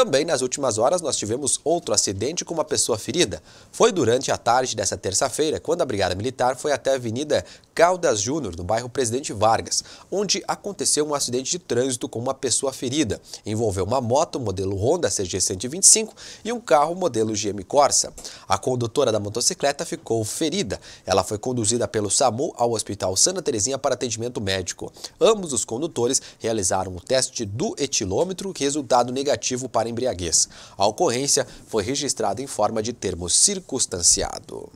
Também nas últimas horas nós tivemos outro acidente com uma pessoa ferida. Foi durante a tarde dessa terça-feira, quando a Brigada Militar foi até a Avenida Caldas Júnior, no bairro Presidente Vargas, onde aconteceu um acidente de trânsito com uma pessoa ferida. Envolveu uma moto modelo Honda CG 125 e um carro modelo GM Corsa. A condutora da motocicleta ficou ferida. Ela foi conduzida pelo SAMU ao Hospital Santa Terezinha para atendimento médico. Ambos os condutores realizaram o teste do etilômetro, resultado negativo para embriaguez. A ocorrência foi registrada em forma de termo circunstanciado.